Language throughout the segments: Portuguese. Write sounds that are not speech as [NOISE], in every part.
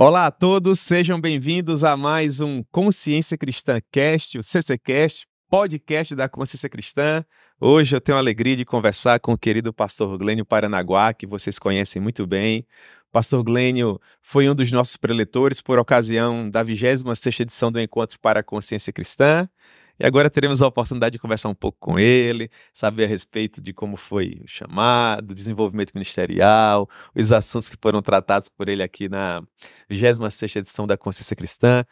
Olá a todos, sejam bem-vindos a mais um Consciência Cristã Cast, o CCcast, podcast da Consciência Cristã. Hoje eu tenho a alegria de conversar com o querido pastor Glênio Paranaguá, que vocês conhecem muito bem. O pastor Glênio foi um dos nossos preletores por ocasião da 26ª edição do Encontro para a Consciência Cristã e agora teremos a oportunidade de conversar um pouco com ele, saber a respeito de como foi o chamado, desenvolvimento ministerial, os assuntos que foram tratados por ele aqui na 26 edição da Consciência Cristã.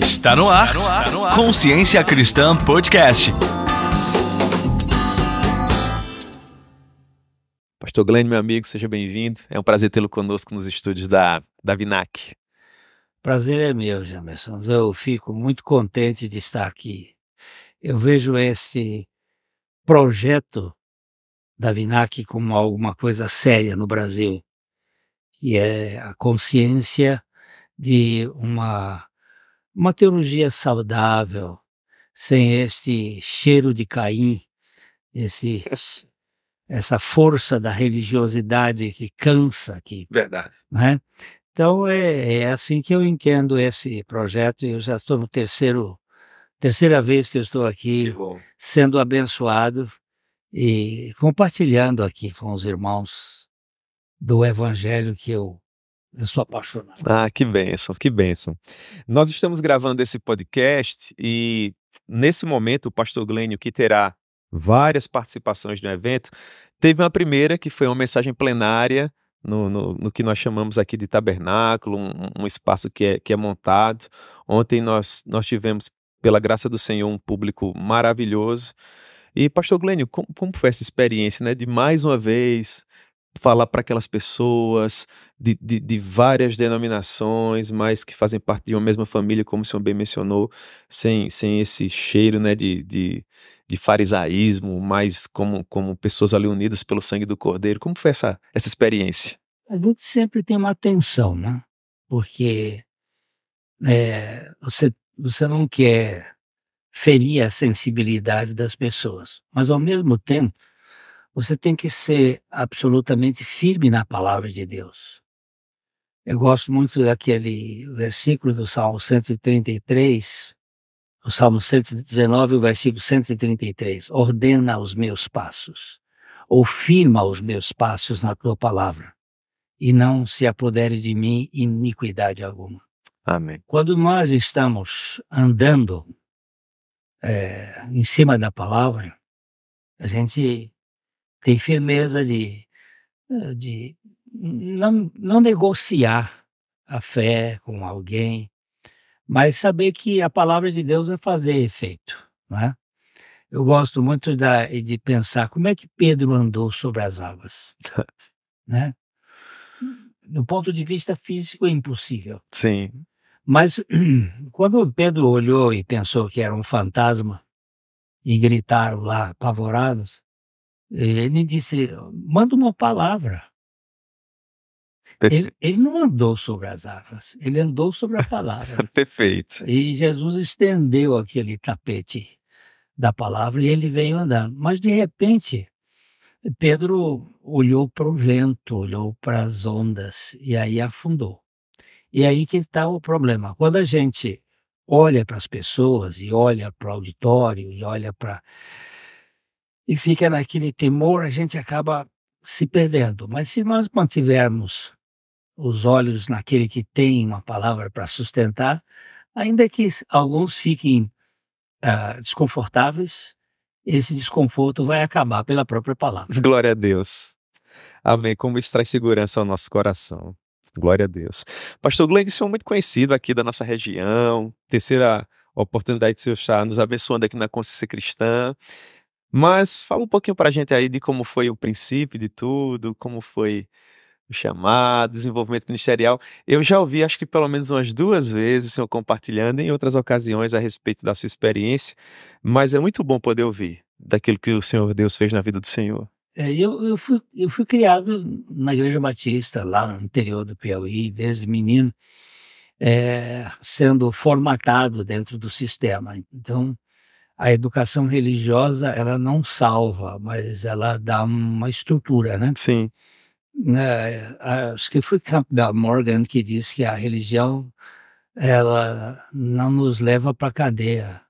Está no ar, Está no ar. Consciência Cristã Podcast. Pastor Glenn, meu amigo, seja bem-vindo. É um prazer tê-lo conosco nos estúdios da, da VINAC. Prazer é meu, Jamerson. Eu fico muito contente de estar aqui. Eu vejo esse projeto da Vinac como alguma coisa séria no Brasil, que é a consciência de uma, uma teologia saudável, sem este cheiro de Caim, esse, essa força da religiosidade que cansa. aqui Verdade. Né? Então é, é, assim que eu entendo esse projeto. Eu já estou no terceiro, terceira vez que eu estou aqui, sendo abençoado e compartilhando aqui com os irmãos do Evangelho que eu eu sou apaixonado. Ah, que bênção, que bênção. Nós estamos gravando esse podcast e nesse momento o pastor Glênio, que terá várias participações no evento, teve uma primeira que foi uma mensagem plenária no, no, no, que nós chamamos aqui de tabernáculo, um, um espaço que é, que é montado. Ontem nós, nós tivemos, pela graça do Senhor, um público maravilhoso. E, pastor Glênio, como, como foi essa experiência, né? De mais uma vez falar para aquelas pessoas de, de, de, várias denominações, mas que fazem parte de uma mesma família, como o senhor bem mencionou, sem, sem esse cheiro, né? De, de de farisaísmo, mas como, como pessoas ali unidas pelo sangue do Cordeiro. Como foi essa, essa experiência? A gente sempre tem uma tensão, né? Porque é, você, você não quer ferir a sensibilidade das pessoas, mas ao mesmo tempo você tem que ser absolutamente firme na palavra de Deus. Eu gosto muito daquele versículo do Salmo 133, o Salmo 119, o versículo 133. Ordena os meus passos, ou firma os meus passos na tua palavra, e não se apodere de mim iniquidade alguma. Amém. Quando nós estamos andando é, em cima da palavra, a gente tem firmeza de, de não, não negociar a fé com alguém, mas saber que a palavra de Deus vai fazer efeito. Né? Eu gosto muito da, de pensar como é que Pedro andou sobre as águas. [LAUGHS] né? Do ponto de vista físico, é impossível. Sim. Mas [CLEARS THROAT] quando Pedro olhou e pensou que era um fantasma e gritaram lá, apavorados, ele disse: manda uma palavra. Ele, ele, não andou sobre as águas, ele andou sobre a palavra. [LAUGHS] Perfeito. E Jesus estendeu aquele tapete da palavra e ele veio andando. Mas, de repente, Pedro olhou para o vento, olhou para as ondas e aí afundou. E aí que está o problema. Quando a gente olha para as pessoas e olha para o auditório e olha para. e fica naquele temor, a gente acaba se perdendo. Mas se nós mantivermos os olhos naquele que tem uma palavra para sustentar, ainda que alguns fiquem uh, desconfortáveis, esse desconforto vai acabar pela própria palavra. Glória a Deus. Amém. Como isso traz segurança ao nosso coração. Glória a Deus. Pastor é muito conhecido aqui da nossa região, terceira oportunidade de o senhor estar nos abençoando aqui na Consciência Cristã. Mas fala um pouquinho para a gente aí de como foi o princípio de tudo, como foi chamado, desenvolvimento ministerial. Eu já ouvi, acho que pelo menos umas duas vezes, o senhor compartilhando em outras ocasiões a respeito da sua experiência, mas é muito bom poder ouvir daquilo que o Senhor Deus fez na vida do Senhor. É, eu, eu, fui, eu fui criado na Igreja Batista, lá no interior do Piauí, desde menino, é, sendo formatado dentro do sistema. Então, a educação religiosa, ela não salva, mas ela dá uma estrutura, né? Sim né, acho que foi Campbell Morgan que disse que a religião ela não nos leva para a cadeia,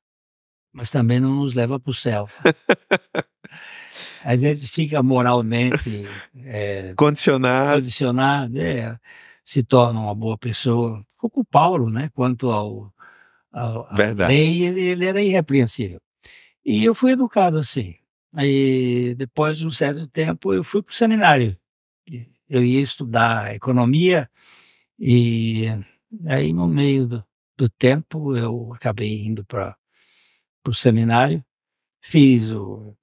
mas também não nos leva para o céu. [LAUGHS] a gente fica moralmente é, condicionado, condicionado é, se torna uma boa pessoa. Ficou com o Paulo, né? Quanto ao, ao Verdade. lei, ele, ele era irrepreensível. E eu fui educado assim. Aí, depois de um certo tempo, eu fui para o seminário eu ia estudar economia e aí no meio do, do tempo eu acabei indo para o seminário, fiz o,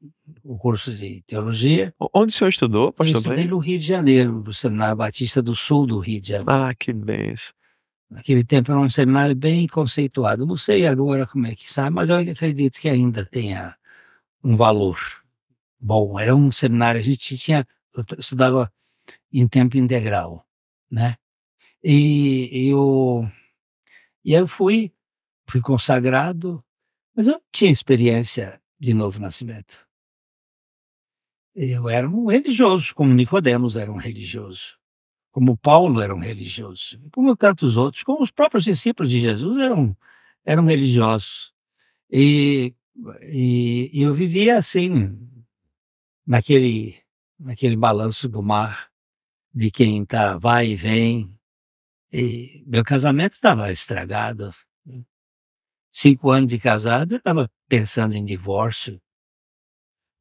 o, curso de teologia. Onde o senhor estudou, pastor? Eu estudei no Rio de Janeiro, no Seminário Batista do Sul do Rio de Janeiro. Ah, que benção. Naquele tempo era um seminário bem conceituado. Não sei agora como é que sai, mas eu acredito que ainda tenha um valor bom. Era um seminário, a gente tinha, eu estudava em tempo integral, né? E eu e eu fui, fui consagrado, mas eu não tinha experiência de novo nascimento. Eu era um religioso, como Nicodemos era um religioso, como Paulo era um religioso, como tantos outros, como os próprios discípulos de Jesus eram eram religiosos. E, e, e eu vivia assim naquele naquele balanço do mar de quem tá, vai e vem. E meu casamento estava estragado. Né? Cinco anos de casado, eu estava pensando em divórcio,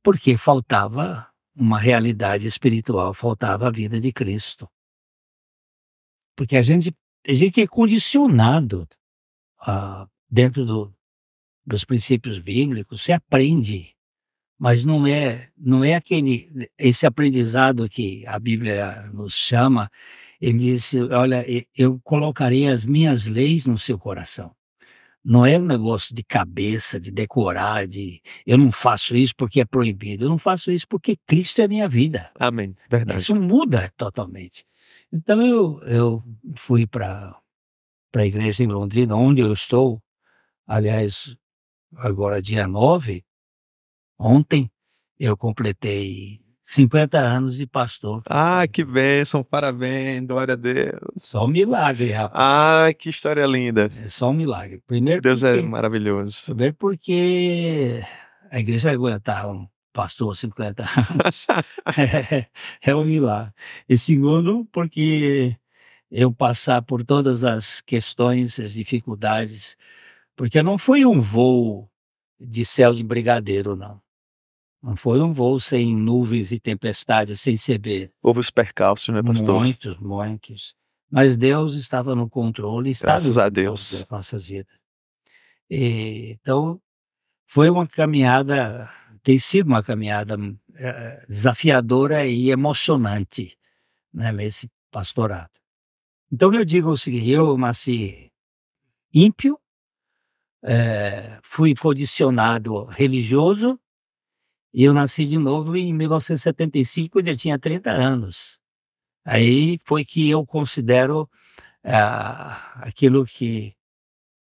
porque faltava uma realidade espiritual, faltava a vida de Cristo. Porque a gente, a gente é condicionado dentro do, dos princípios bíblicos, você aprende mas não é não é aquele esse aprendizado que a Bíblia nos chama. Ele diz: olha, eu colocarei as minhas leis no seu coração. Não é um negócio de cabeça, de decorar, de eu não faço isso porque é proibido. Eu não faço isso porque Cristo é minha vida. Amém. Verdade. Isso muda totalmente. Então eu, eu fui para a igreja em Londrina, onde eu estou, aliás, agora dia 9, Ontem eu completei 50 anos de pastor. Ah, que bênção, parabéns, glória a Deus. Só um milagre, rapaz. Ah, que história linda. É só um milagre. Primeiro Deus é porque, é maravilhoso. Primeiro porque a igreja aguentava um pastor 50 anos. é, [LAUGHS] é um milagre. E segundo, porque eu passar por todas as questões, as dificuldades, porque não foi um voo de céu de brigadeiro, não. Não foi um voo sem nuvens e tempestades, sem CB. Houve os percalços, né, pastor? Muitos, muitos. Mas Deus estava no controle. Graças a Deus. Das nossas vidas. E, então, foi uma caminhada, tem sido uma caminhada eh, desafiadora e emocionante né, nesse pastorado. Então, eu digo o seguinte: eu nasci ímpio, é, fui condicionado religioso, e eu nasci de novo em 1975, quando eu tinha 30 anos. Aí foi que eu considero ah, aquilo que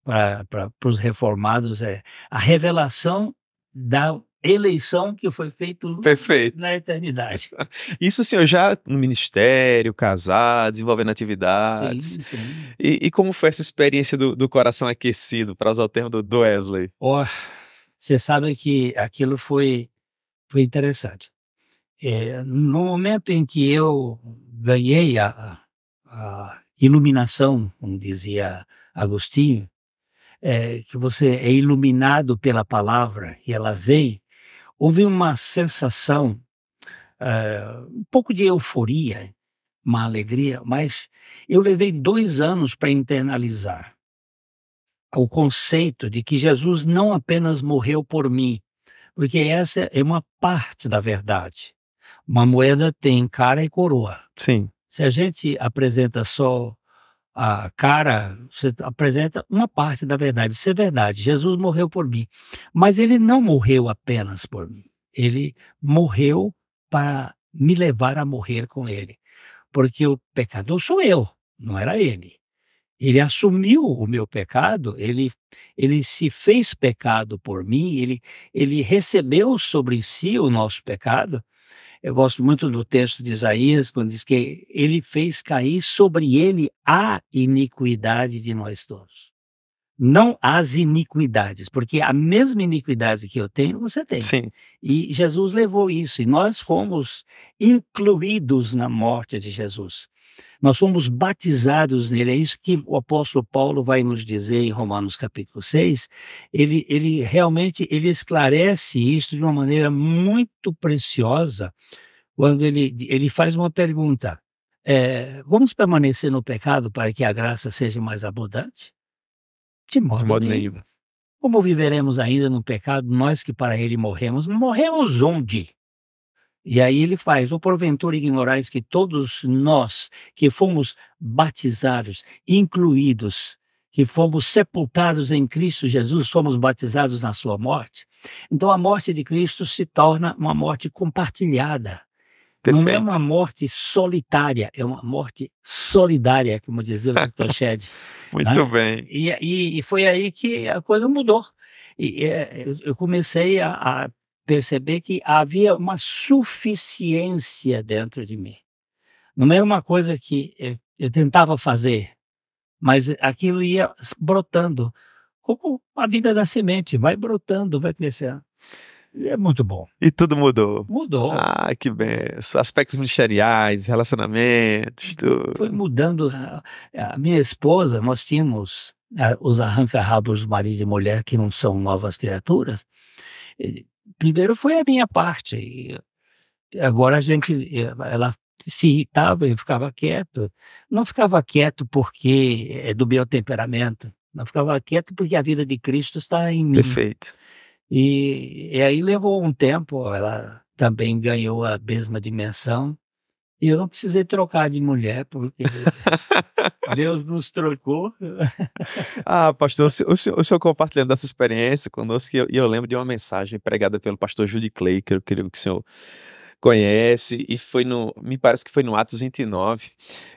para os reformados é a revelação da eleição que foi feito na eternidade. [LAUGHS] Isso senhor já no ministério, casado, desenvolvendo atividades. Sim, sim. E, e como foi essa experiência do, do coração aquecido, para usar o termo do, Wesley? Oh, você sabe que aquilo foi foi interessante. É, no momento em que eu ganhei a, a iluminação, como dizia Agostinho, é, que você é iluminado pela palavra e ela vem, houve uma sensação, é, um pouco de euforia, uma alegria, mas eu levei dois anos para internalizar o conceito de que Jesus não apenas morreu por mim, porque essa é uma parte da verdade. Uma moeda tem cara e coroa. Sim. Se a gente apresenta só a cara, você apresenta uma parte da verdade. Isso é verdade. Jesus morreu por mim. Mas ele não morreu apenas por mim. Ele morreu para me levar a morrer com ele. Porque o pecador sou eu, não era ele. Ele assumiu o meu pecado, ele, ele se fez pecado por mim, ele, ele recebeu sobre si o nosso pecado. Eu gosto muito do texto de Isaías, quando diz que ele fez cair sobre ele a iniquidade de nós todos. Não as iniquidades, porque a mesma iniquidade que eu tenho, você tem. Sim. E Jesus levou isso, e nós fomos incluídos na morte de Jesus. Nós fomos batizados nele. É isso que o apóstolo Paulo vai nos dizer em Romanos capítulo 6. Ele, ele realmente ele esclarece isso de uma maneira muito preciosa quando ele, ele faz uma pergunta. É, vamos permanecer no pecado para que a graça seja mais abundante? De modo, de modo nenhum. nenhum. Como viveremos ainda no pecado, nós que para ele morremos? Morremos onde? E aí ele faz: o porventura ignorais que todos nós que fomos batizados, incluídos, que fomos sepultados em Cristo Jesus, fomos batizados na sua morte. Então a morte de Cristo se torna uma morte compartilhada. Perfeito. Não é uma morte solitária, é uma morte solidária, como dizia o [LAUGHS] Dr. Shed. Né? Muito né? bem. E, e, e, foi aí que a coisa mudou. E, é, eu comecei a, a perceber que havia uma suficiência dentro de mim. Não era uma coisa que eu, eu tentava fazer, mas aquilo ia brotando, como a vida da semente, vai brotando, vai crescendo. É muito bom. E tudo mudou. Mudou. Ah, que bem. Aspectos ministeriais, relacionamentos, tudo. Foi mudando. A minha esposa, nós tínhamos eh, os arranca-rabos marido e mulher que não são novas criaturas. Eh, primeiro foi a minha parte. E agora a gente, eh, ela se irritava e ficava quieto. Não ficava quieto porque é do meu temperamento. Não ficava quieto porque a vida de Cristo está em mim. Perfeito. E, e aí levou um tempo, ela também ganhou a mesma dimensão. E eu não precisei trocar de mulher, porque [LAUGHS] Deus nos trocou. ah, pastor, o senhor, o senhor, o senhor compartilhando essa experiência conosco, e eu, e eu, lembro de uma mensagem pregada pelo pastor Judy Clay, que eu queria que o senhor conhece, e foi no, me parece que foi no Atos 29,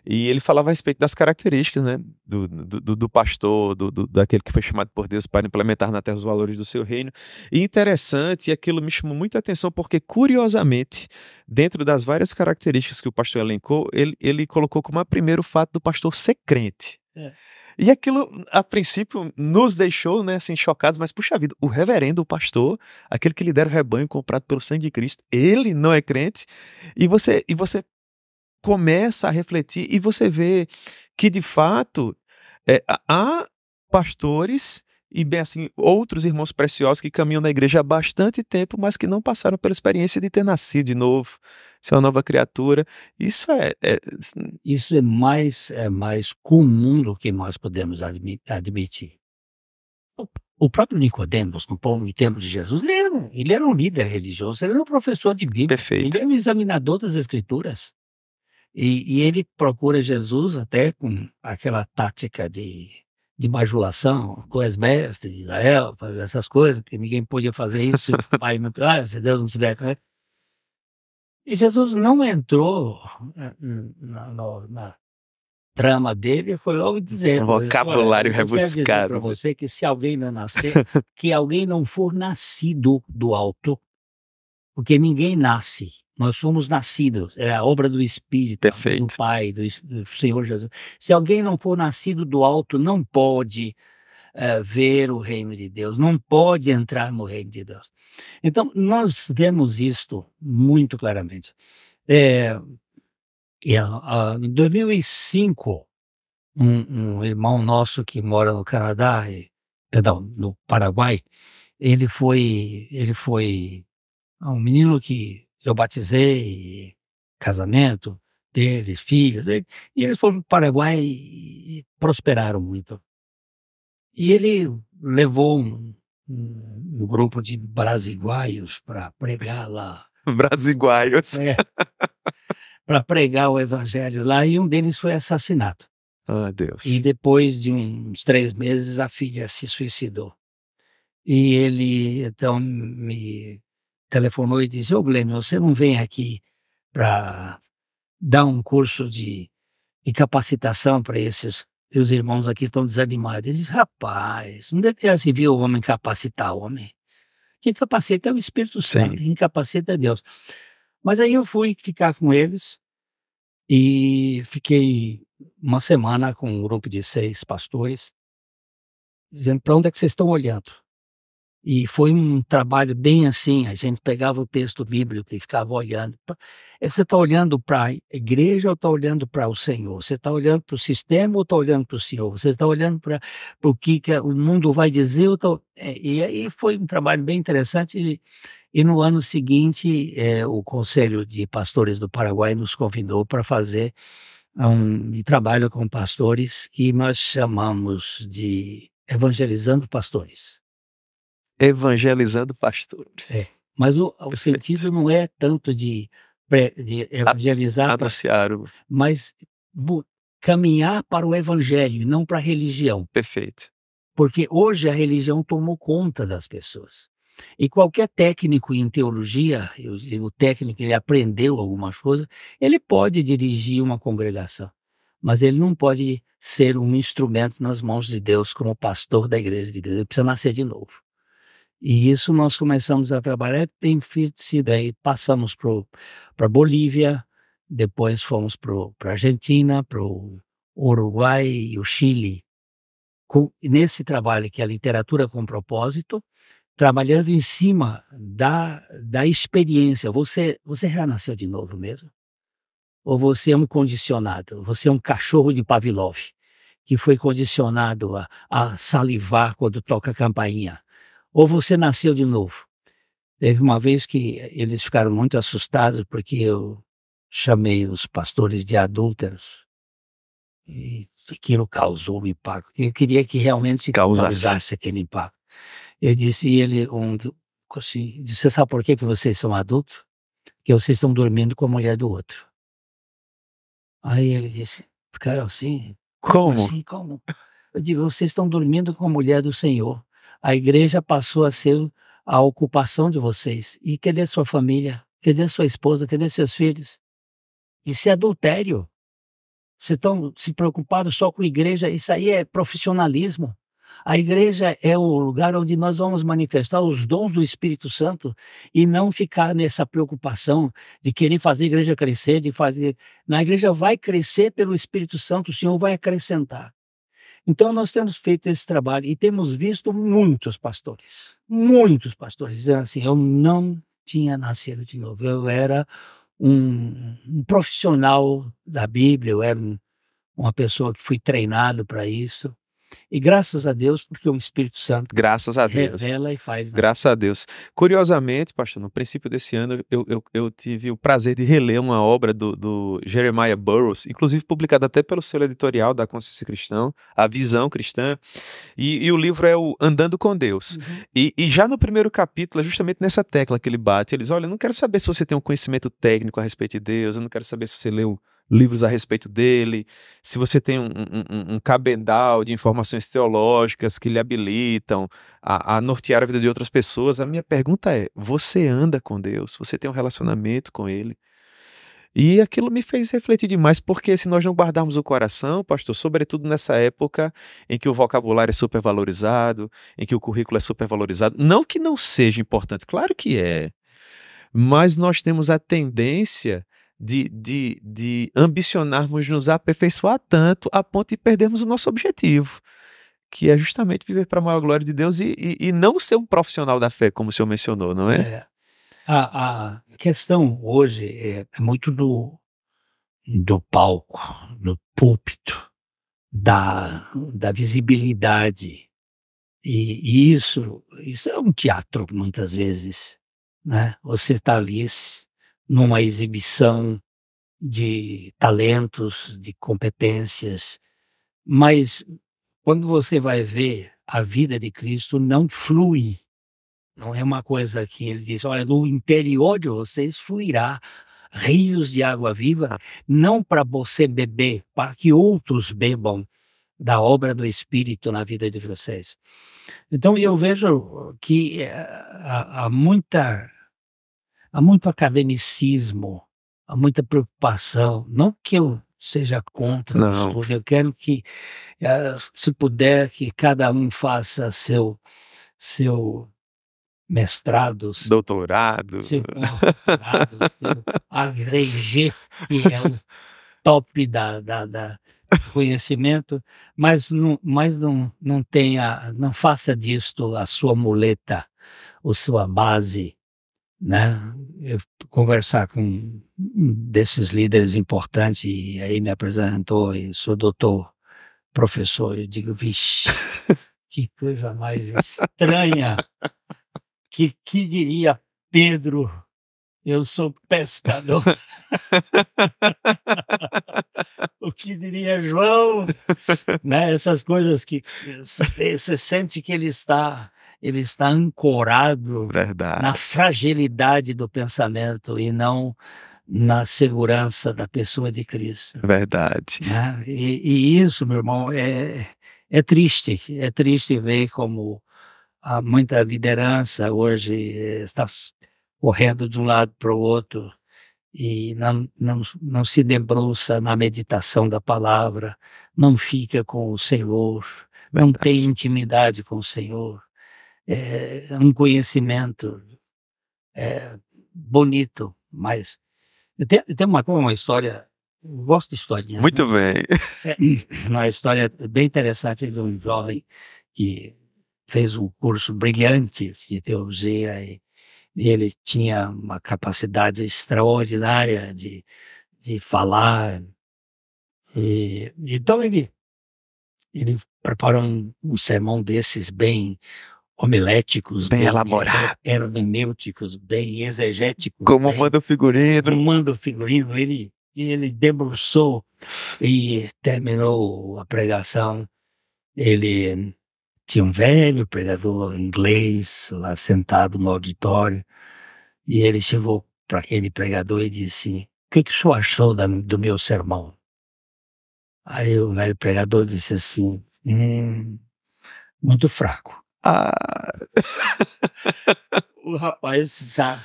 e ele falava a respeito das características, né, do, do, do pastor, do, do, daquele que foi chamado por Deus para implementar na terra os valores do seu reino, e interessante, e aquilo me chamou muita atenção, porque curiosamente, dentro das várias características que o pastor elencou, ele, ele colocou como a primeiro o fato do pastor ser crente. É. E aquilo, a princípio, nos deixou, né, assim, chocados, mas puxa vida, o reverendo, o pastor, aquele que lidera o rebanho comprado pelo sangue de Cristo, ele não é crente. E você, e você começa a refletir e você vê que, de fato, é, há pastores e bem assim outros irmãos preciosos que caminham na igreja há bastante tempo, mas que não passaram pela experiência de ter nascido de novo, ser é uma nova criatura. Isso é, é. Isso é mais, é mais comum do que nós podemos admi admitir. O, o próprio Nicodemos, no tempo de Jesus, ele era, ele era um líder religioso, ele era um professor de Bíblia, Perfeito. ele era um examinador das Escrituras. E, e, ele procura Jesus até com aquela tática de, de bajulação, com as mestres de Israel, fazer essas coisas, porque ninguém podia fazer isso se o pai não ah, se Deus não tiver e Jesus não entrou eh, na, na, na trama dele, e foi logo dizendo. Um é vocabulário olha, rebuscado. Para você que se alguém não nascer, que alguém não for nascido do alto, porque ninguém nasce. Nós somos nascidos. É a obra do Espírito, Perfeito. do Pai, do Senhor Jesus. Se alguém não for nascido do alto, não pode uh, ver o reino de Deus, não pode entrar no reino de Deus. Então, nós vemos isto muito claramente. É, em 2005, um, um, irmão nosso que mora no Canadá, e, perdão, no Paraguai, ele foi, ele foi é um menino que eu batizei, casamento dele, filhos, e, e eles foram para o Paraguai e prosperaram muito. E ele levou um, um grupo de brasiguaios para pregar lá. [LAUGHS] Brasiguaios. É, [LAUGHS] para pregar o evangelho lá, e um deles foi assassinado. Ah, oh, Deus. E depois de uns três meses, a filha se suicidou. E ele, então, me telefonou e disse: Ô, oh, você não vem aqui para dar um curso de, de capacitação para esses e os irmãos aqui estão desanimados. Eles dizem, rapaz, não deveria se vir o homem capacitar o homem. Quem capacita é o Espírito Santo, quem capacita é Deus. Mas aí eu fui ficar com eles e fiquei uma semana com um grupo de seis pastores, dizendo para onde é que vocês estão olhando. E foi um trabalho bem assim, a gente pegava o texto bíblico e ficava olhando. É, você está olhando para a igreja ou está olhando para o Senhor? Você está olhando para o sistema ou está olhando para o Senhor? Você está olhando para o que, que, o mundo vai dizer? Ou tá... É, e aí foi um trabalho bem interessante. E, e no ano seguinte, é, o Conselho de Pastores do Paraguai nos convidou para fazer um trabalho com pastores que nós chamamos de Evangelizando Pastores evangelizando pastores. É. Mas o, o sentido não é tanto de, de evangelizar, anunciar, mas bu, caminhar para o evangelho, não para a religião. Perfeito. Porque hoje a religião tomou conta das pessoas. E qualquer técnico em teologia, eu técnico, ele aprendeu algumas coisas, ele pode dirigir uma congregação, mas ele não pode ser um instrumento nas mãos de Deus como pastor da igreja de Deus. Ele precisa nascer de novo. E isso nós começamos a trabalhar, tem sido aí, passamos para Bolívia, depois fomos para Argentina, para o Uruguai e o Chile, com, nesse trabalho que é a literatura com propósito, trabalhando em cima da, da experiência. Você, você renasceu de novo mesmo? Ou você é um condicionado? Você é um cachorro de Pavlov, que foi condicionado a, a salivar quando toca a campainha? ou você nasceu de novo. Teve uma vez que eles ficaram muito assustados porque eu chamei os pastores de adúlteros. E aquilo causou um impacto. Eu queria que realmente causasse, causasse aquele impacto. Eu disse, e ele, um, assim, disse, você sabe por que, que vocês são adultos? Que vocês estão dormindo com a mulher do outro. Aí ele disse, ficaram assim? Como? Como? Assim, como? Eu digo, vocês estão dormindo com a mulher do Senhor. A igreja passou a ser a ocupação de vocês. E cadê sua família? Cadê sua esposa? Cadê seus filhos? Isso é adultério. Vocês estão se preocupados só com a igreja. Isso aí é profissionalismo. A igreja é o lugar onde nós vamos manifestar os dons do Espírito Santo e não ficar nessa preocupação de querer fazer a igreja crescer, de fazer. Na igreja vai crescer pelo Espírito Santo, o Senhor vai acrescentar. Então, nós temos feito esse trabalho e temos visto muitos pastores, muitos pastores dizendo assim: eu não tinha nascido de novo, eu era um, um profissional da Bíblia, eu era uma pessoa que fui treinado para isso, e graças a Deus, porque o Espírito Santo graças a Deus. revela e faz. Né? Graças a Deus. Curiosamente, pastor, no princípio desse ano, eu, eu, eu tive o prazer de reler uma obra do, do, Jeremiah Burroughs, inclusive publicada até pelo seu editorial da Consciência Cristã, A Visão Cristã. E, e o livro é o Andando com Deus. Uhum. E, e já no primeiro capítulo, é justamente nessa tecla que ele bate, eles olha, eu não quero saber se você tem um conhecimento técnico a respeito de Deus, eu não quero saber se você leu livros a respeito dele, se você tem um, um, um cabedal de informações teológicas que lhe habilitam a, a, nortear a vida de outras pessoas, a minha pergunta é: você anda com Deus? Você tem um relacionamento com Ele? E aquilo me fez refletir demais, porque se nós não guardarmos o coração, pastor, sobretudo nessa época em que o vocabulário é supervalorizado, em que o currículo é supervalorizado, não que não seja importante, claro que é, mas nós temos a tendência de, de, de ambicionarmos nos aperfeiçoar tanto a ponto de perdermos o nosso objetivo, que é justamente viver para a maior glória de Deus e, e, e, não ser um profissional da fé, como o senhor mencionou, não é? é. A, a questão hoje é, é muito do, do palco, do púlpito, da, da visibilidade. E, e, isso, isso é um teatro, muitas vezes. Né? Você está ali numa exibição de talentos, de competências, mas quando você vai ver a vida de Cristo não flui. Não é uma coisa que ele diz, olha, no interior de vocês fluirá rios de água viva, não para você beber, para que outros bebam da obra do Espírito na vida de vocês. Então eu vejo que eh, há, há muita há muito academicismo, há muita preocupação. Não que eu seja contra Não. o estudo, eu quero que, eh, se puder, que cada um faça seu, seu mestrado, doutorado, seu doutorado, seu agrégé, que é o top da, da, da conhecimento, mas não, mas não, não tenha, não faça disto a sua muleta, ou sua base né? conversar com desses líderes importantes e aí me apresentou e sou doutor, professor. Eu digo, vixe, [LAUGHS] que coisa mais estranha. Que que diria Pedro? Eu sou pescador. [LAUGHS] o que diria João? [LAUGHS] né? Essas coisas que você sente que ele está ele está ancorado Verdade. na fragilidade do pensamento e não na segurança da pessoa de Cristo. Verdade. Né? E, e, isso, meu irmão, é, é triste. É triste ver como a muita liderança hoje eh, está correndo de um lado para o outro e não, não, não se debruça na meditação da palavra, não fica com o Senhor, Verdade. não tem intimidade com o Senhor é, um conhecimento é, bonito, mas tem, uma, uma história, eu gosto de historinha. Né? Muito né? bem. É, uma história bem interessante de um jovem que fez um curso brilhante de teologia e, e ele tinha uma capacidade extraordinária de, de falar. E, então ele, ele preparou um, um sermão desses bem homiléticos, bem, bem elaborados, hermenêuticos, bem exegéticos. Como bem, manda o figurino. manda o figurino. Ele, ele debruçou e terminou a pregação. Ele tinha um velho pregador inglês lá sentado no auditório e ele chegou para aquele pregador e disse: O que, que o senhor achou da, do meu sermão? Aí o velho pregador disse assim: hum, Muito fraco. Ah. [LAUGHS] o rapaz já.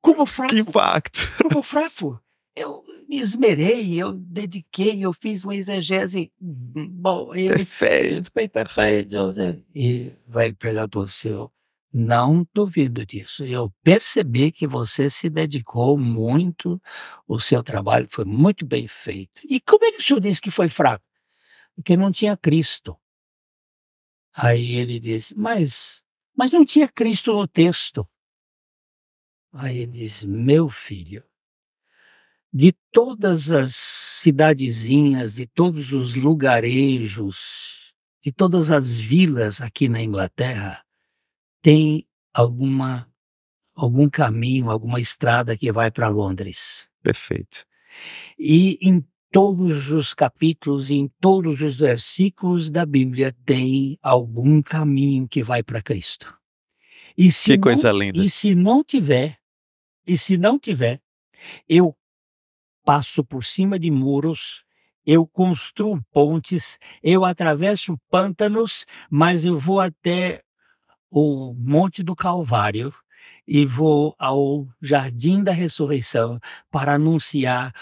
Como fraco. Que facto! Como [LAUGHS] fraco. Eu me esmerei, eu dediquei, eu fiz uma exegese. Bom, ele, perfeito. É tá perfeito. E vai pegar do seu. Não duvido disso. Eu percebi que você se dedicou muito, o seu trabalho foi muito bem feito. E como é que o senhor disse que foi fraco? Porque não tinha Cristo. Aí ele disse, mas, mas não tinha Cristo no texto. Aí ele diz, meu filho, de todas as cidadezinhas, de todos os lugarejos, de todas as vilas aqui na Inglaterra, tem alguma algum caminho, alguma estrada que vai para Londres. Perfeito. E em todos os capítulos, em todos os versículos da Bíblia tem algum caminho que vai para Cristo. E se que coisa linda. E se não tiver, e se não tiver, eu passo por cima de muros, eu construo pontes, eu atravesso pântanos, mas eu vou até o Monte do Calvário e vou ao Jardim da Ressurreição para anunciar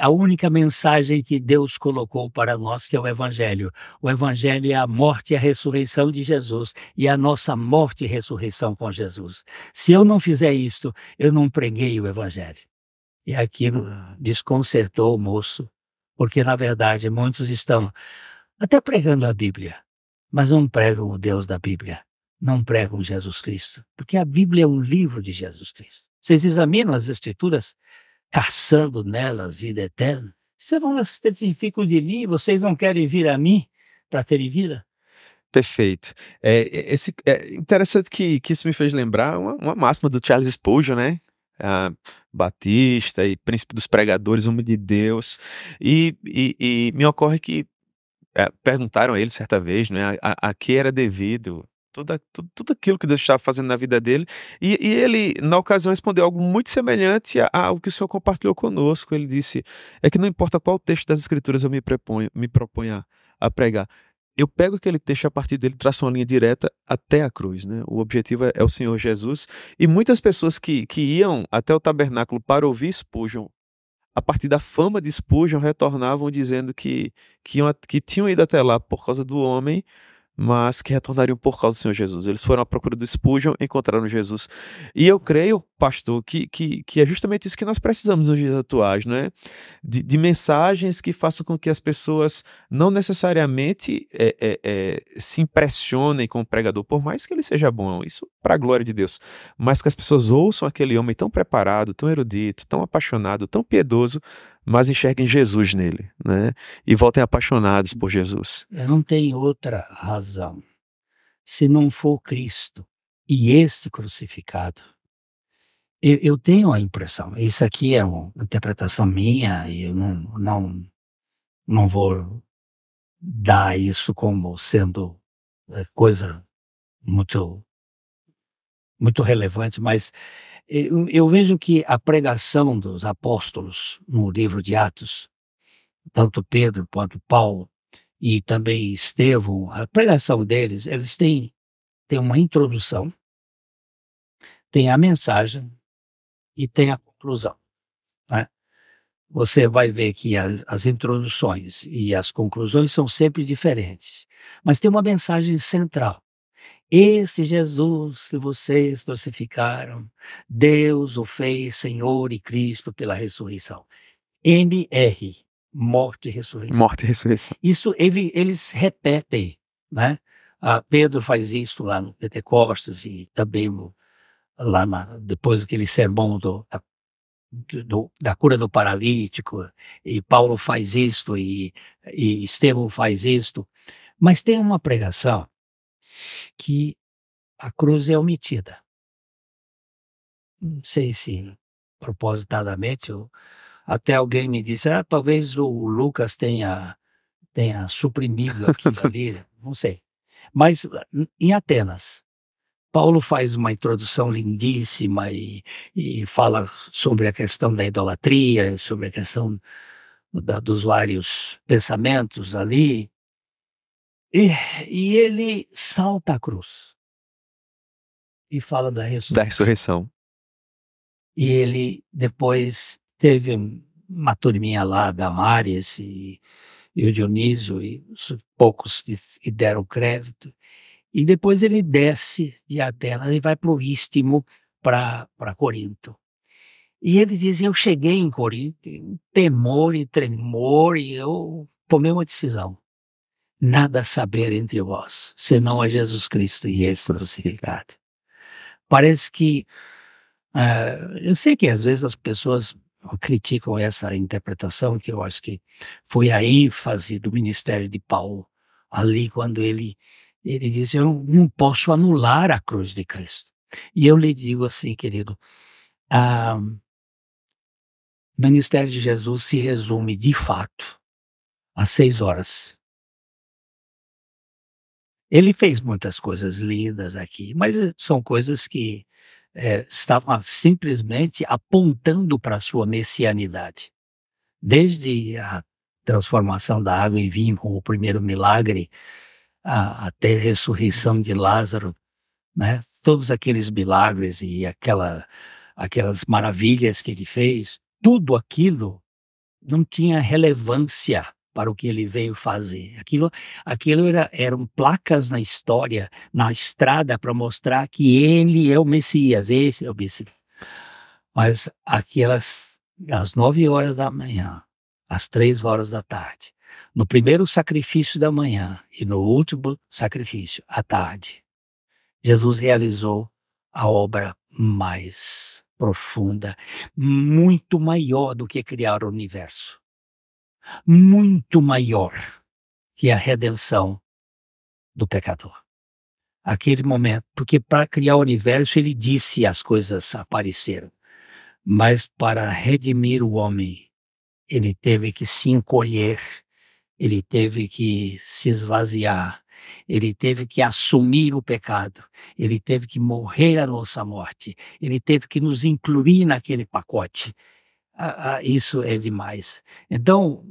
a única mensagem que Deus colocou para nós, que é o Evangelho. O Evangelho é a morte e a ressurreição de Jesus e a nossa morte e ressurreição com Jesus. Se eu não fizer isto, eu não preguei o Evangelho. E aquilo desconcertou o moço, porque na verdade muitos estão até pregando a Bíblia, mas não pregam o Deus da Bíblia não pregam Jesus Cristo, porque a Bíblia é o livro de Jesus Cristo. Vocês examinam as Escrituras, caçando nelas vida eterna. Vocês não se testificam de mim, vocês não querem vir a mim para terem vida. Perfeito. É, é, esse, é interessante que, que isso me fez lembrar uma, uma máxima do Charles Spurgeon, né? Batista e príncipe dos pregadores, homem de Deus. E, e, e me ocorre que é, perguntaram a ele certa vez né, a, a, a que era devido toda, tudo, tudo aquilo que Deus estava fazendo na vida dele. E, e ele, na ocasião, respondeu algo muito semelhante ao que o Senhor compartilhou conosco. Ele disse: É que não importa qual texto das Escrituras eu me, preponho, me proponho a, a pregar, eu pego aquele texto a partir dele traço uma linha direta até a cruz, né? O objetivo é, é o Senhor Jesus e muitas pessoas que, que iam até o tabernáculo para ouvir Spurgeon, a partir da fama de Spurgeon retornavam dizendo que que, iam, que tinham ido até lá por causa do homem mas que retornariam por causa do Senhor Jesus. Eles foram à procura do Spurgeon, encontraram Jesus. E eu creio pastor, que, que, que é justamente isso que nós precisamos nos dias atuais, não é? De, de mensagens que façam com que as pessoas não necessariamente é, é, é, se impressionem com o pregador, por mais que ele seja bom, isso para a glória de Deus, mas que as pessoas ouçam aquele homem tão preparado, tão erudito, tão apaixonado, tão piedoso, mas enxerguem Jesus nele, né? E voltem apaixonados por Jesus. Não tem outra razão se não for Cristo e esse crucificado. Eu, eu tenho a impressão, isso aqui é uma interpretação minha, e eu não, não, não vou dar isso como sendo eh, coisa muito muito relevante, mas eu, eu, vejo que a pregação dos apóstolos no livro de Atos, tanto Pedro quanto Paulo e também Estevão, a pregação deles, eles têm, têm uma introdução, tem a mensagem, e tem a conclusão. Né? Você vai ver que as, as introduções e as conclusões são sempre diferentes, mas tem uma mensagem central. Esse Jesus que vocês crucificaram, Deus o fez Senhor e Cristo pela ressurreição. MR, morte e ressurreição. Morte e ressurreição. Isso ele, eles repetem, né? Ah, Pedro faz isso lá no Pentecostes e também no, lá depois daquele sermão do, da, do, da, cura do paralítico, e Paulo faz isto, e, e Estevão faz isto. Mas tem uma pregação que a cruz é omitida. Não sei se propositadamente, ou, até alguém me disse, ah, talvez o Lucas tenha, tenha suprimido aquilo ali, [LAUGHS] não sei. Mas em Atenas, Paulo faz uma introdução lindíssima e, e fala sobre a questão da idolatria, sobre a questão da, dos vários pensamentos ali. E, e, ele salta a cruz e fala da ressurreição. Da ressurreição. E ele depois teve uma turminha lá da Mares e, e o Dionísio e os poucos que deram crédito. E depois ele desce de Atenas e vai para o Istmo, para Corinto. E ele diz: Eu cheguei em Corinto, em temor e tremor, e eu tomei uma decisão. Nada saber entre vós, senão a é Jesus Cristo e esse crucificado. Parece que. Uh, eu sei que às vezes as pessoas criticam essa interpretação, que eu acho que foi a ênfase do ministério de Paulo, ali quando ele ele diz: Eu não posso anular a cruz de Cristo. E eu lhe digo assim, querido, o ministério de Jesus se resume de fato a seis horas. Ele fez muitas coisas lindas aqui, mas são coisas que é, estavam simplesmente apontando para a sua messianidade. Desde a transformação da água em vinho, com o primeiro milagre, até a ressurreição de Lázaro, né? todos aqueles milagres e aquela, aquelas maravilhas que ele fez, tudo aquilo não tinha relevância para o que ele veio fazer. Aquilo, aquilo era, eram placas na história, na estrada, para mostrar que ele é o Messias, esse é o Messias. Mas aquelas, às nove horas da manhã, às três horas da tarde, no primeiro sacrifício da manhã e no último sacrifício, à tarde, Jesus realizou a obra mais profunda, muito maior do que criar o universo, muito maior que a redenção do pecador. Aquele momento, porque para criar o universo ele disse as coisas apareceram, mas para redimir o homem ele teve que se encolher ele teve que se esvaziar, ele teve que assumir o pecado, ele teve que morrer a nossa morte, ele teve que nos incluir naquele pacote. Ah, ah, isso é demais. Então,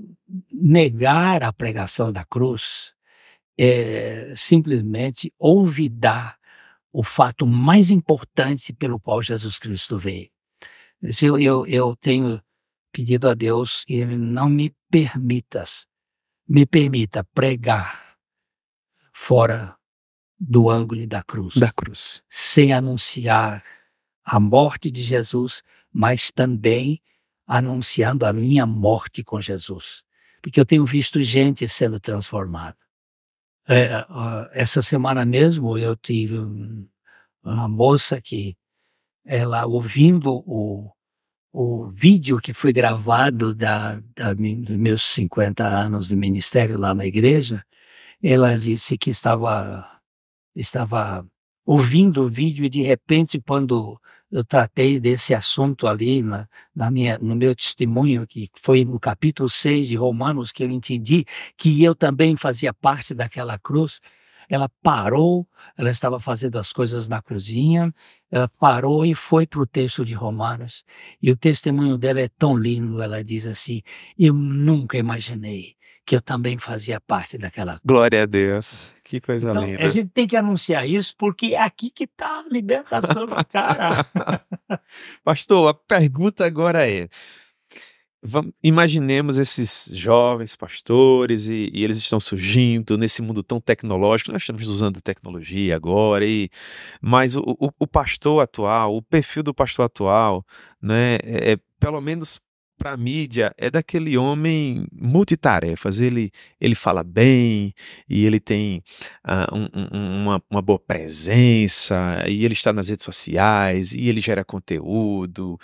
negar a pregação da cruz é simplesmente olvidar o fato mais importante pelo qual Jesus Cristo veio. Eu, eu, eu tenho pedido a Deus que Ele não me permitas me permita pregar fora do ângulo da cruz. Da cruz. Sem anunciar a morte de Jesus, mas também anunciando a minha morte com Jesus. Porque eu tenho visto gente sendo transformada. É, essa semana mesmo eu tive uma moça que ela ouvindo o, o vídeo que foi gravado da, da, dos meus 50 anos de ministério lá na igreja, ela disse que estava, estava ouvindo o vídeo e de repente quando eu tratei desse assunto ali na, na, minha, no meu testemunho, que foi no capítulo 6 de Romanos, que eu entendi que eu também fazia parte daquela cruz. Ela parou, ela estava fazendo as coisas na cozinha, ela parou e foi para o texto de Romanos. E o testemunho dela é tão lindo, ela diz assim: Eu nunca imaginei que eu também fazia parte daquela. Glória a Deus. Que coisa então, linda. A gente tem que anunciar isso porque é aqui que está a libertação do cara. [LAUGHS] Pastor, a pergunta agora é: imaginemos esses jovens pastores e, e, eles estão surgindo nesse mundo tão tecnológico. Nós estamos usando tecnologia agora, e, mas o, o, o pastor atual, o perfil do pastor atual, né, é, é pelo menos para a mídia é daquele homem multitarefas. Ele, ele fala bem e ele tem uh, um, um, uma, uma boa presença e ele está nas redes sociais e ele gera conteúdo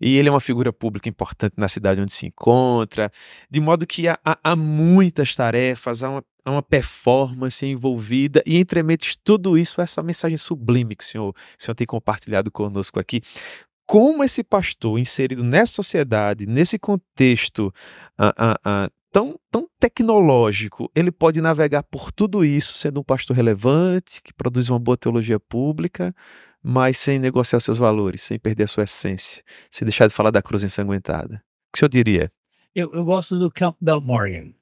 e ele é uma figura pública importante na cidade onde se encontra. De modo que há, há, há muitas tarefas, há uma uma performance envolvida e entrementes tudo isso, essa mensagem sublime que o senhor, o senhor tem compartilhado conosco aqui como esse pastor, inserido nessa sociedade, nesse contexto uh, uh, uh, tão, tão tecnológico, ele pode navegar por tudo isso, sendo um pastor relevante, que produz uma boa teologia pública, mas sem negociar seus valores, sem perder a sua essência, sem deixar de falar da cruz ensanguentada. O que o senhor diria? Eu, eu gosto do Campbell Morgan.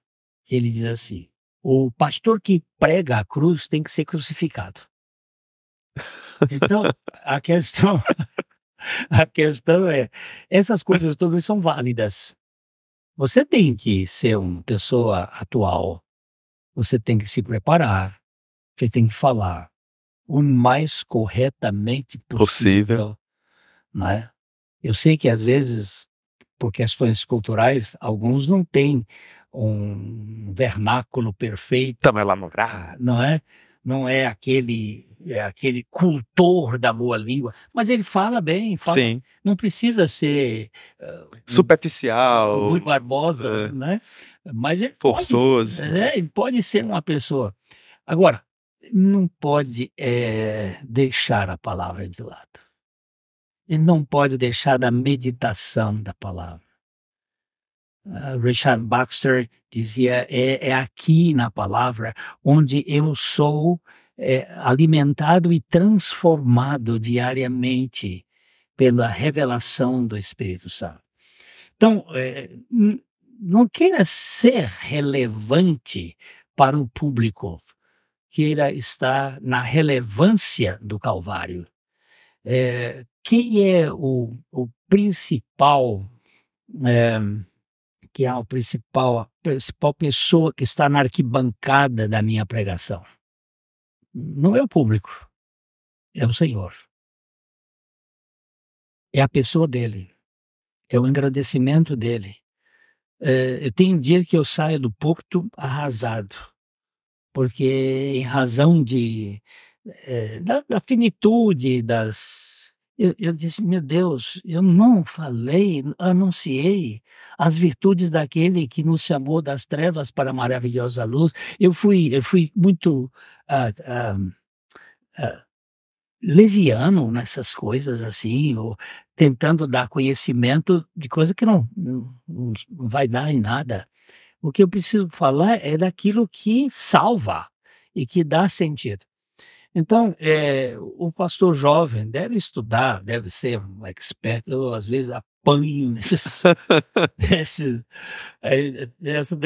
Ele diz assim: o pastor que prega a cruz tem que ser crucificado. [LAUGHS] Então, a questão [LAUGHS] A questão é, essas coisas todas são válidas. Você tem que ser uma pessoa atual. Você tem que se preparar. Você tem que falar o mais corretamente possível. possível. Né? Eu sei que às vezes, por questões culturais, alguns não têm um vernáculo perfeito. Estamos lá no Não é? não é aquele é aquele cultor da boa língua, mas ele fala bem, fala, Sim. não precisa ser uh, superficial, Rui Barbosa, é. né? Mas ele forçoso. Pode, é, ele pode ser uma pessoa. Agora, não pode é, deixar a palavra de lado. Ele não pode deixar da meditação da palavra. Ah, Richard Baxter dizia: é, é, aqui na palavra onde eu sou é, alimentado e transformado diariamente pela revelação do Espírito Santo. Então, é, não queira ser relevante para o público, queira estar na relevância do Calvário. Eh, quem é o, o principal que é o principal, a principal pessoa que está na arquibancada da minha pregação. Não é o público, é o Senhor. É a pessoa dele, é o agradecimento dele. É, eu tenho um dia que eu saio do púlpito arrasado, porque em razão de, é, da, da finitude das eu, eu disse, meu Deus, eu não falei, anunciei as virtudes daquele que nos chamou das trevas para a maravilhosa luz. Eu fui, eu fui muito ah, ah, ah, leviano nessas coisas assim, ou tentando dar conhecimento de coisa que não, não, não vai dar em nada. O que eu preciso falar é daquilo que salva e que dá sentido. Então, é, o pastor jovem deve estudar, deve ser um expert, eu às vezes apanho nessas, [LAUGHS] nesses, eh, nessa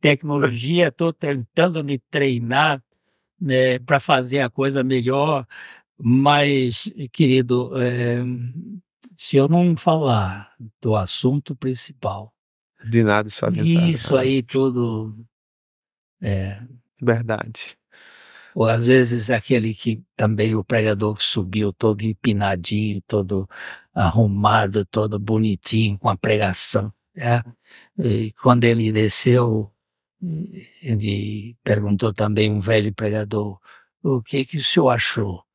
tecnologia, estou tentando me treinar né, para fazer a coisa melhor, mas, querido, é, se eu não falar do assunto principal. De nada isso Isso aí tudo. É, Verdade ou às vezes é aquele que também o pregador subiu todo empinadinho, todo arrumado, todo bonitinho com a pregação. Né? E quando ele desceu, ele perguntou também um velho pregador, o que que o senhor achou?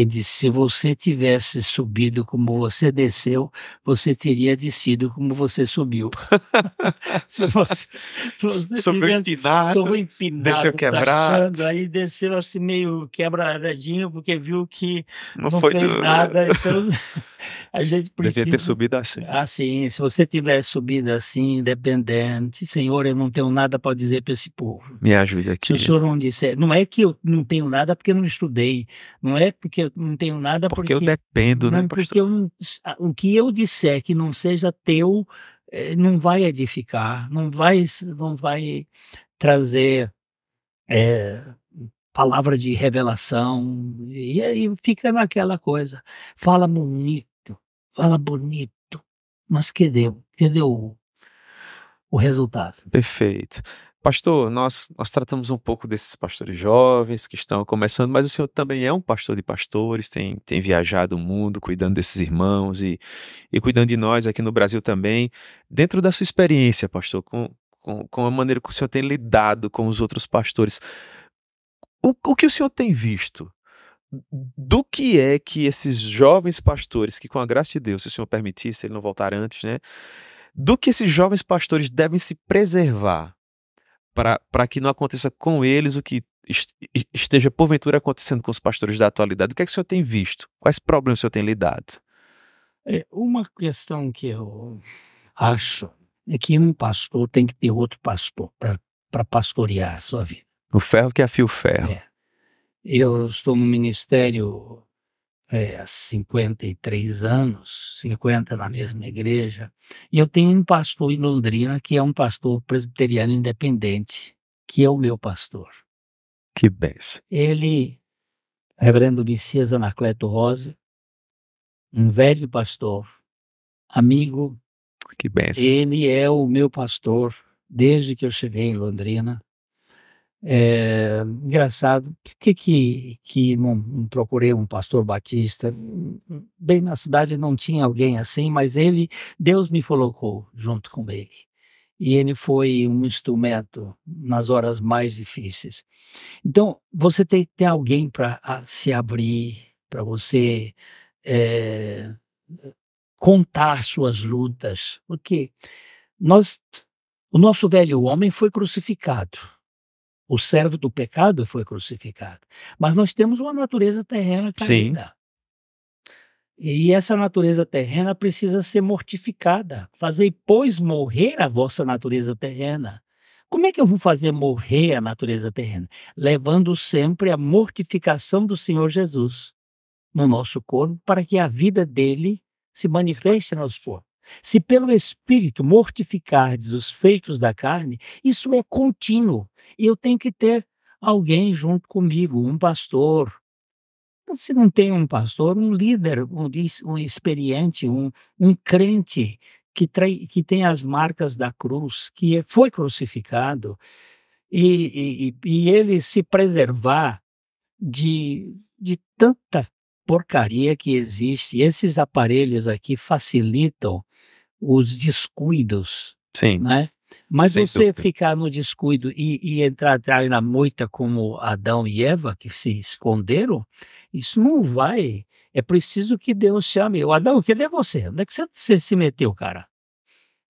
Ele disse: se você tivesse subido como você desceu, você teria descido como você subiu. [LAUGHS] se você, [LAUGHS] você subiu empinado, empinado, desceu tá quebrado, aí desceu assim meio quebradinho porque viu que não, não fez do... nada. Então... [LAUGHS] [LAUGHS] a gente precisa. Devia ter subido assim. Assim, se você tivesse subido assim, independente, Senhor, eu não tenho nada para dizer para esse povo. Me ajude aqui. Se o Senhor não disser, não é que eu não tenho nada porque eu não estudei, não é porque eu não tenho nada porque, porque eu dependo, né, não, né? Pastor? Porque eu, ah, o que eu disser que não seja teu eh, não vai edificar, não vai, não vai trazer é, palavra de revelação e aí fica naquela coisa. Fala bonito fala bonito, mas cadê, cadê o, o resultado? Perfeito. Pastor, nós, nós tratamos um pouco desses pastores jovens que estão começando, mas o senhor também é um pastor de pastores, tem, tem viajado o mundo cuidando desses irmãos e, e cuidando de nós aqui no Brasil também. Dentro da sua experiência, pastor, com, com, com a maneira que o senhor tem lidado com os outros pastores, o, o que o senhor tem visto do que é que esses jovens pastores, que com a graça de Deus, se o Senhor permitir, se ele não voltar antes, né? Do que esses jovens pastores devem se preservar para que não aconteça com eles o que esteja porventura acontecendo com os pastores da atualidade? O que é que o senhor tem visto? Quais problemas o senhor tem lidado? É, uma questão que eu acho é que um pastor tem que ter outro pastor para pastorear a sua vida. O ferro que afia o ferro. É. Eu estou no ministério é, há 53 anos, 50 na mesma igreja, e eu tenho um pastor em Londrina que é um pastor presbiteriano independente, que é o meu pastor. Que benção. Ele, reverendo Messias Anacleto Rosa, um velho pastor, amigo. Que benção. Ele é o meu pastor desde que eu cheguei em Londrina. É, engraçado, por que, que, que não, não procurei um pastor batista? Bem, na cidade não tinha alguém assim, mas ele, Deus me colocou junto com ele. E ele foi um instrumento nas horas mais difíceis. Então, você tem que ter alguém para se abrir, para você é, contar suas lutas, porque nós, o nosso velho homem foi crucificado o servo do pecado foi crucificado. Mas nós temos uma natureza terrena caída. Sim. E essa natureza terrena precisa ser mortificada. Fazei, pois, morrer a vossa natureza terrena. Como é que eu vou fazer morrer a natureza terrena? Levando sempre a mortificação do Senhor Jesus no nosso corpo, para que a vida dele se é manifeste nas nosso corpo. Se pelo Espírito mortificardes os feitos da carne, isso é contínuo. E eu tenho que ter alguém junto comigo, um pastor. Então, se não tem um pastor, um líder, um, um experiente, um, um crente que, trai, que tem as marcas da cruz, que é, foi crucificado, e, e, e ele se preservar de, de tanta porcaria que existe. Esses aparelhos aqui facilitam os descuidos. Sim. Né? Mas Sem você dúvida. ficar no descuido e, e, entrar atrás na moita como Adão e Eva, que se esconderam, isso não vai. É preciso que Deus chame. O Adão, cadê você? Onde é que você, você se meteu, cara?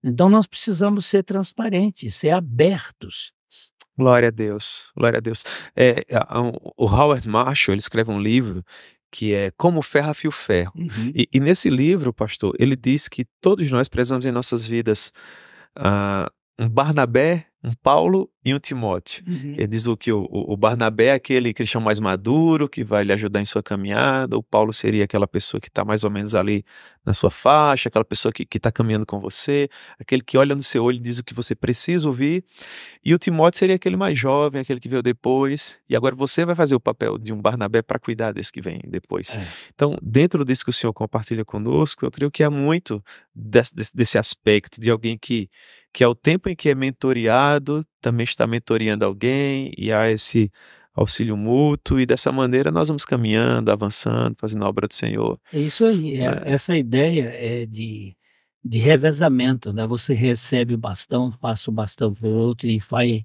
Então nós precisamos ser transparentes, ser abertos. Glória a Deus, glória a Deus. É, o Howard Marshall, ele escreve um livro que é Como Ferra Fio Ferro. Uhum. E, e, nesse livro, pastor, ele diz que todos nós precisamos em nossas vidas uh, um Barnabé um Paulo e um Timóteo. Uhum. Ele diz o que o, o Barnabé é aquele cristão mais maduro, que vai lhe ajudar em sua caminhada, o Paulo seria aquela pessoa que está mais ou menos ali na sua faixa, aquela pessoa que está caminhando com você, aquele que olha no seu olho e diz o que você precisa ouvir, e o Timóteo seria aquele mais jovem, aquele que veio depois, e agora você vai fazer o papel de um Barnabé para cuidar desse que vem depois. É. Então, dentro disso que o senhor compartilha conosco, eu creio que há muito desse, desse, aspecto de alguém que, que ao é tempo em que é mentoriado, também está mentoriando alguém e há esse auxílio mútuo e dessa maneira nós vamos caminhando, avançando, fazendo a obra do Senhor. É isso aí, é. Né? essa ideia é de, de revezamento, né? Você recebe o bastão, passa o bastão para o outro e vai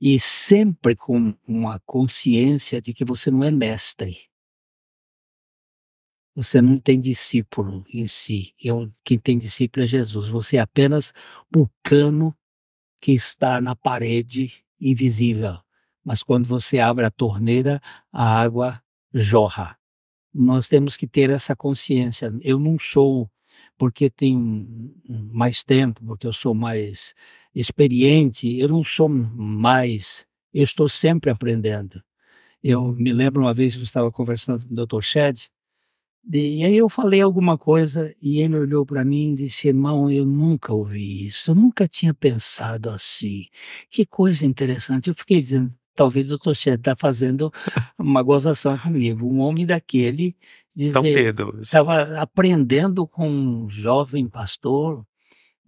e sempre com uma consciência de que você não é mestre. Você não tem discípulo em si. Quem tem discípulo é Jesus. Você é apenas o cano que está na parede invisível. Mas quando você abre a torneira, a água jorra. Nós temos que ter essa consciência. Eu não sou porque tenho mais tempo, porque eu sou mais experiente, eu não sou mais, eu estou sempre aprendendo. Eu me lembro uma vez que eu estava conversando com o Dr. Shed, e aí eu falei alguma coisa e ele olhou para mim e disse: "Irmão, eu nunca ouvi isso, eu nunca tinha pensado assim. Que coisa interessante". Eu fiquei dizendo: "Talvez o Toshé está fazendo uma gozação comigo, um homem daquele estava aprendendo com um jovem pastor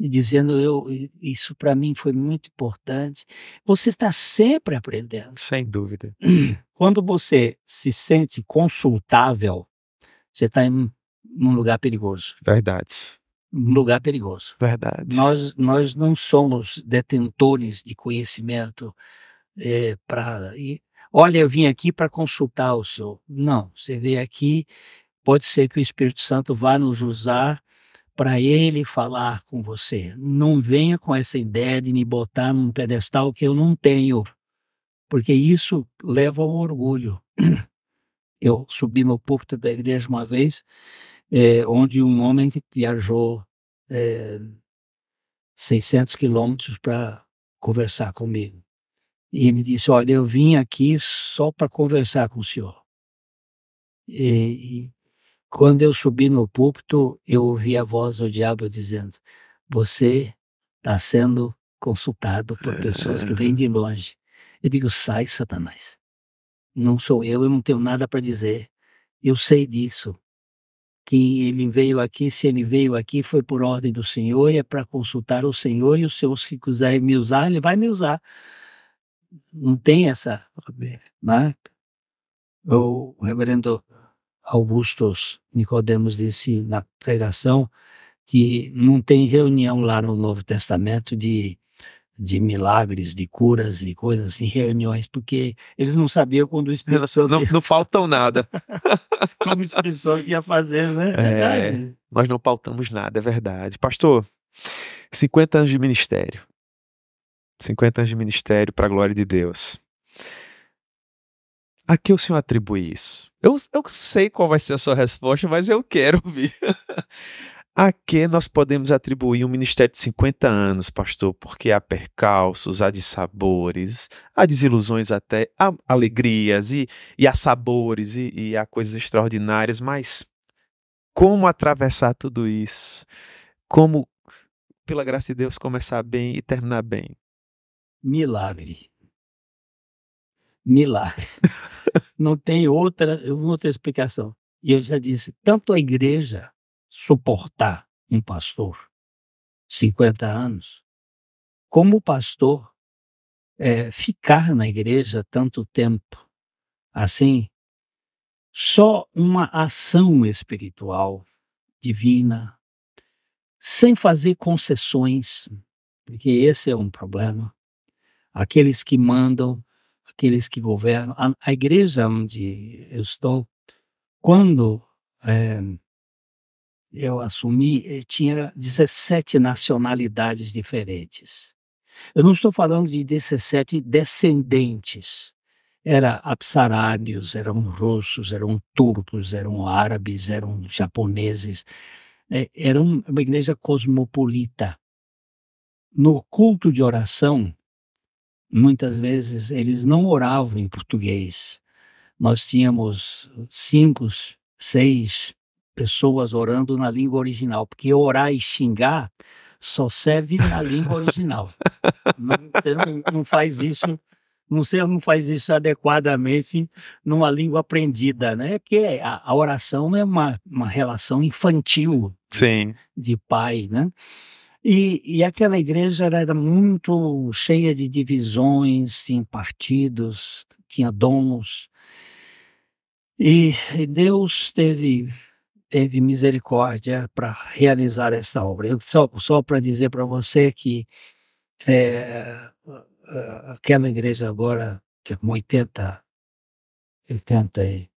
e dizendo eu isso para mim foi muito importante. Você está sempre aprendendo. Sem dúvida. [CLEARS THROAT] Quando você se sente consultável você está em um lugar perigoso. Verdade. Um lugar perigoso. Verdade. Nós, nós não somos detentores de conhecimento é, para. Olha, eu vim aqui para consultar o senhor. Não, você veio aqui, pode ser que o Espírito Santo vá nos usar para ele falar com você. Não venha com essa ideia de me botar num pedestal que eu não tenho, porque isso leva ao orgulho. Eu subi no púlpito da igreja uma vez, é, onde um homem viajou é, eh, 600 quilômetros para conversar comigo. E ele disse: Olha, eu vim aqui só para conversar com o senhor. E, e, quando eu subi no púlpito, eu ouvi a voz do diabo dizendo: Você está sendo consultado por pessoas que vêm de longe. Eu digo: Sai, Satanás não sou eu, eu não tenho nada para dizer. Eu sei disso. Que ele veio aqui, se ele veio aqui, foi por ordem do Senhor, e é para consultar o Senhor, e o Senhor, que quiser me usar, ele vai me usar. Não tem essa. Né? O reverendo Augustos Nicodemos disse na pregação que não tem reunião lá no Novo Testamento de de milagres, de curas, de coisas assim, reuniões, porque eles não sabiam quando o Espírito Santo... Não, não faltam nada. [LAUGHS] como o Espírito Santo ia fazer, né? É, é né? nós não pautamos nada, é verdade. Pastor, 50 anos de ministério. 50 anos de ministério para a glória de Deus. A que o senhor atribui isso? Eu, eu sei qual vai ser a sua resposta, mas eu quero ouvir. [LAUGHS] A que nós podemos atribuir um ministério de 50 anos, pastor? Porque há percalços, há dissabores, há desilusões até, há alegrias e, e há sabores e, e há coisas extraordinárias, mas como atravessar tudo isso? Como, pela graça de Deus, começar bem e terminar bem? Milagre. Milagre. [LAUGHS] Não tem outra, outra explicação. E eu já disse, tanto a igreja suportar um pastor 50 anos? Como o pastor é, ficar na igreja tanto tempo? Assim, só uma ação espiritual divina, sem fazer concessões, porque esse é um problema. Aqueles que mandam, aqueles que governam. A, a igreja onde eu estou, quando é, eu assumi, eh, tinha 17 nacionalidades diferentes. Eu não estou falando de 17 descendentes. Era apsarábios, eram russos, eram turcos, eram árabes, eram japoneses. Né, era uma igreja cosmopolita. No culto de oração, muitas vezes eles não oravam em português. Nós tínhamos cinco, seis pessoas orando na língua original, porque orar e xingar só serve na língua original. não, você não, não faz isso não não faz isso adequadamente numa língua aprendida, né? Porque a, a oração é uma, uma relação infantil Sim. de pai, né? E, e aquela igreja era muito cheia de divisões, tinha partidos, tinha donos. E, e Deus teve teve misericórdia para realizar essa obra. Eu só, só para dizer para você que é, aquela igreja agora, que é com 80, 80 e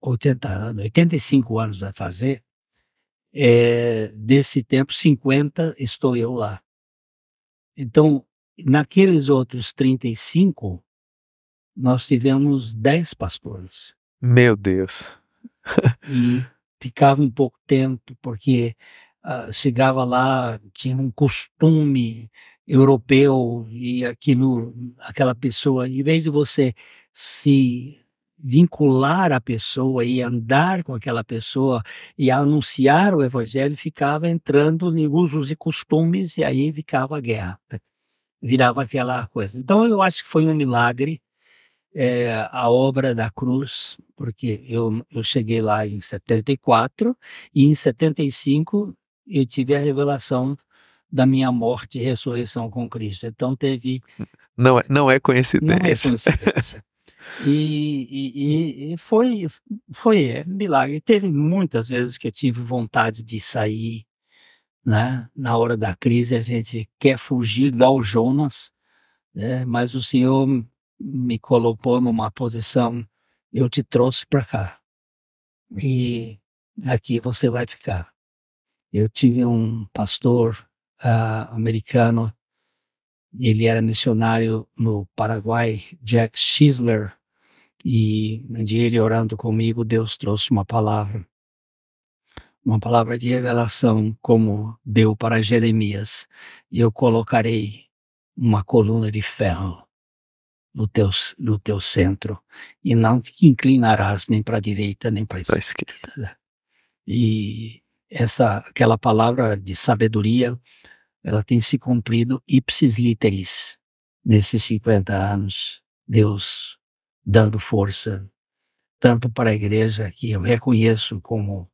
80 anos, 85 anos vai fazer, é, desse tempo, 50 estou eu lá. Então, naqueles outros 35, nós tivemos 10 pastores. Meu Deus e ficava um pouco tempo, porque uh, chegava lá, tinha um costume europeu e aquilo, aquela pessoa, em vez de você se vincular a pessoa e andar com aquela pessoa e anunciar o evangelho, ficava entrando em usos e costumes e aí ficava a guerra. Né? Virava aquela coisa. Então eu acho que foi um milagre é, a obra da cruz, porque eu, eu cheguei lá em 74 e em 75 eu tive a revelação da minha morte e ressurreição com Cristo. Então teve. Não, é, não é coincidência. Não é coincidência. e, e, e, foi, foi é, milagre. Teve muitas vezes que eu tive vontade de sair, né? Na hora da crise a gente quer fugir igual Jonas, né? mas o Senhor me colocou numa posição, eu te trouxe para cá e aqui você vai ficar. Eu tive um pastor uh, americano, ele era missionário no Paraguai, Jack Schisler, e um dia ele orando comigo, Deus trouxe uma palavra, uma palavra de revelação, como deu para Jeremias: Eu colocarei uma coluna de ferro no teu, no teu centro e não te inclinarás nem para a direita nem para a esquerda. esquerda. E essa aquela palavra de sabedoria, ela tem se cumprido ipsis literis nesses 50 anos, Deus dando força tanto para a igreja que eu reconheço como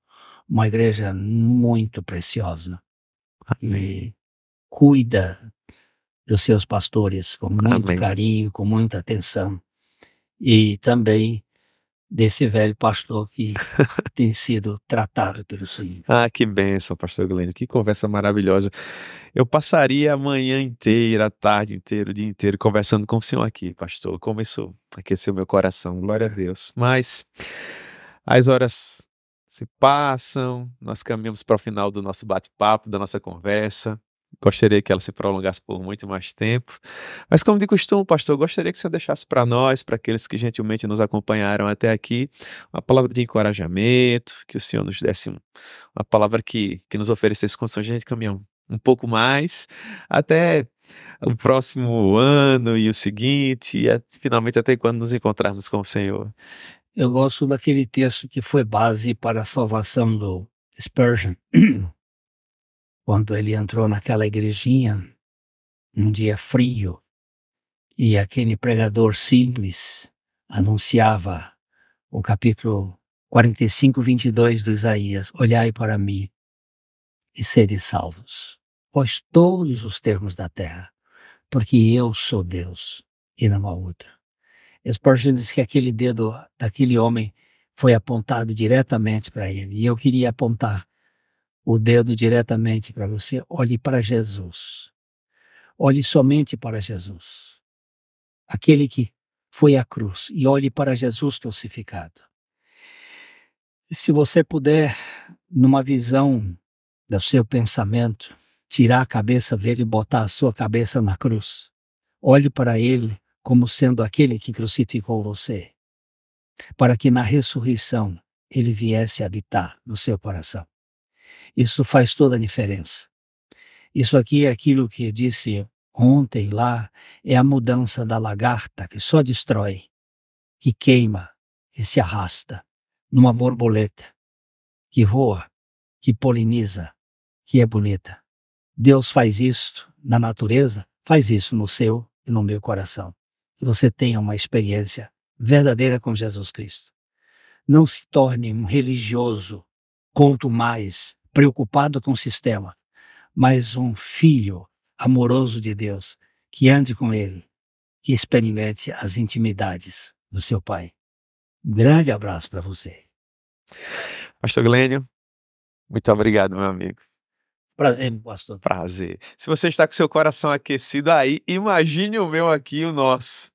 uma igreja muito preciosa e cuida dos seus pastores, com muito Amém. carinho, com muita atenção. E também desse velho pastor que [LAUGHS] tem sido tratado pelo Senhor. Ah, que bênção, pastor Glênio, que conversa maravilhosa. Eu passaria a manhã inteira, a tarde inteira, o dia inteiro conversando com o Senhor aqui, pastor. Começou, aqueceu meu coração, glória a Deus. Mas as horas se passam, nós caminhamos para o final do nosso bate-papo, da nossa conversa. Gostaria que ela se prolongasse por muito mais tempo. Mas, como de costume, pastor, gostaria que o senhor deixasse para nós, para aqueles que gentilmente nos acompanharam até aqui, uma palavra de encorajamento, que o senhor nos desse uma palavra que, que nos oferecesse condições de gente caminhar um, um pouco mais, até o próximo ano e o seguinte, e é, finalmente até quando nos encontrarmos com o senhor. Eu gosto daquele texto que foi base para a salvação do Spurgeon. [CLEARS THROAT] quando ele entrou naquela igrejinha, num dia frio, e aquele pregador simples anunciava o capítulo 45, 22 de Isaías: Olhai para mim e sede salvos, pois todos os termos da terra, porque eu sou Deus e não há outro. Spurgeon diz que aquele dedo daquele homem foi apontado diretamente para ele, e eu queria apontar o dedo diretamente para você, olhe para Jesus. Olhe somente para Jesus. Aquele que foi à cruz e olhe para Jesus crucificado. Se você puder, numa visão do seu pensamento, tirar a cabeça dele e botar a sua cabeça na cruz, olhe para ele como sendo aquele que crucificou você, para que na ressurreição ele viesse habitar no seu coração. Isso faz toda a diferença. Isso aqui é aquilo que eu disse ontem lá, é a mudança da lagarta que só destrói, que queima e se arrasta numa uhum. borboleta que voa, que poliniza, que é bonita. Deus faz isto na natureza, faz isso no seu e no meu coração. Que você tenha uma experiência verdadeira com Jesus Cristo. Não se torne um religioso, conto mais, preocupado com o sistema, mas um filho amoroso de Deus que ande com ele, que experimente as intimidades do seu pai. Grande abraço para você. Pastor Glênio, muito obrigado, meu amigo. Prazer, pastor. Prazer. Se você está com seu coração aquecido aí, imagine o meu aqui o nosso.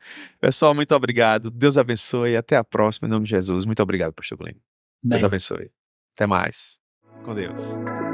[LAUGHS] Pessoal, muito obrigado. Deus abençoe. Até a próxima, em nome de Jesus. Muito obrigado, pastor Glênio. Deus abençoe. Até mais com Deus.